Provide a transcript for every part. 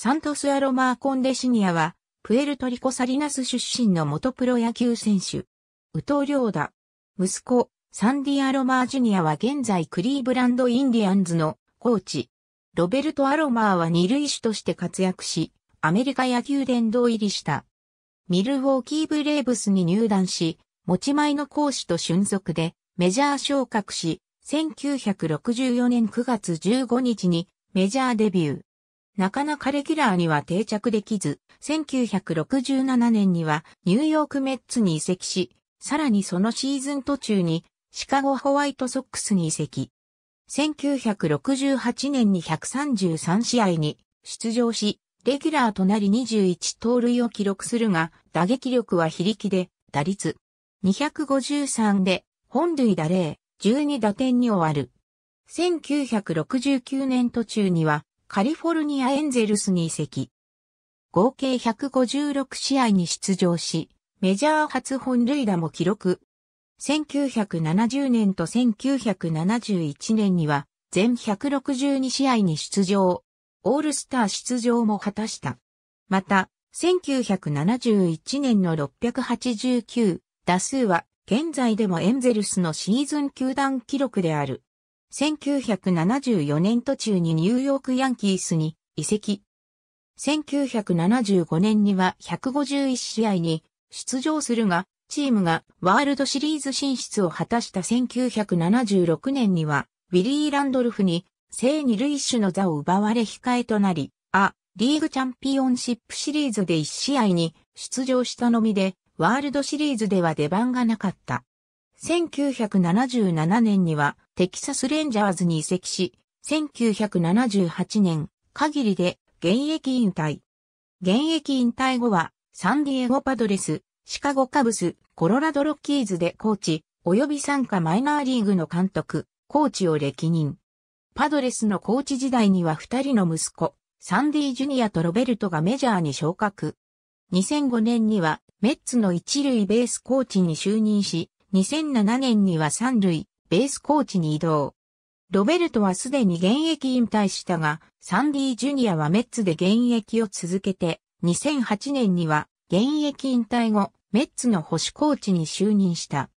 サントス・アロマー・コンデシニアは、プエルトリコ・サリナス出身の元プロ野球選手。宇藤良ダ。息子、サンディ・アロマー・ジュニアは現在クリーブランド・インディアンズのコーチ。ロベルト・アロマーは二塁手として活躍し、アメリカ野球殿堂入りした。ミルウォーキー・ブレーブスに入団し、持ち前の講師と俊足で、メジャー昇格し、1964年9月15日にメジャーデビュー。なかなかレギュラーには定着できず、1967年にはニューヨークメッツに移籍し、さらにそのシーズン途中にシカゴホワイトソックスに移籍。1968年に133試合に出場し、レギュラーとなり21盗塁を記録するが、打撃力は非力で、打率253で、本塁打0、12打点に終わる。1969年途中には、カリフォルニアエンゼルスに移籍。合計156試合に出場し、メジャー初本塁打も記録。1970年と1971年には全162試合に出場。オールスター出場も果たした。また、1971年の689打数は現在でもエンゼルスのシーズン球団記録である。1974年途中にニューヨークヤンキースに移籍。1975年には151試合に出場するが、チームがワールドシリーズ進出を果たした1976年には、ウィリー・ランドルフに、正二塁手の座を奪われ控えとなり、ア・リーグチャンピオンシップシリーズで1試合に出場したのみで、ワールドシリーズでは出番がなかった。1977年には、テキサスレンジャーズに移籍し、1978年限りで現役引退。現役引退後は、サンディエゴパドレス、シカゴカブス、コロラドロッキーズでコーチ、及び参加マイナーリーグの監督、コーチを歴任。パドレスのコーチ時代には二人の息子、サンディ・ジュニアとロベルトがメジャーに昇格。2005年にはメッツの一塁ベースコーチに就任し、2007年には三塁ベースコーチに移動。ロベルトはすでに現役引退したが、サンディ・ジュニアはメッツで現役を続けて、2008年には現役引退後、メッツの保守コーチに就任した。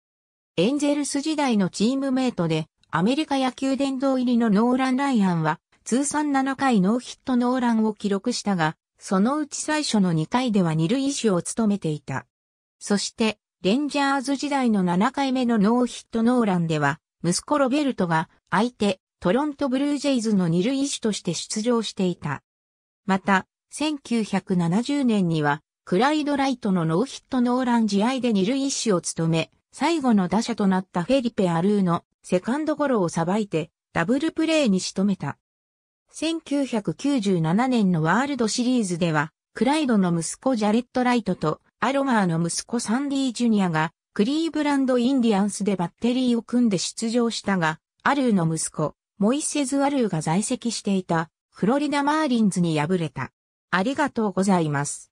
エンゼルス時代のチームメイトで、アメリカ野球殿堂入りのノーラン・ライアンは、通算7回ノーヒットノーランを記録したが、そのうち最初の2回では二塁手を務めていた。そして、レンジャーズ時代の7回目のノーヒットノーランでは、息子ロベルトが相手、トロントブルージェイズの二塁手として出場していた。また、1970年には、クライド・ライトのノーヒットノーラン試合で二塁手を務め、最後の打者となったフェリペ・アルーのセカンドゴロをさばいて、ダブルプレーに仕留めた。1997年のワールドシリーズでは、クライドの息子ジャレット・ライトとアロマーの息子サンディ・ジュニアが、クリーブランド・インディアンスでバッテリーを組んで出場したが、アルーの息子、モイセズ・アルーが在籍していた、フロリダ・マーリンズに敗れた。ありがとうございます。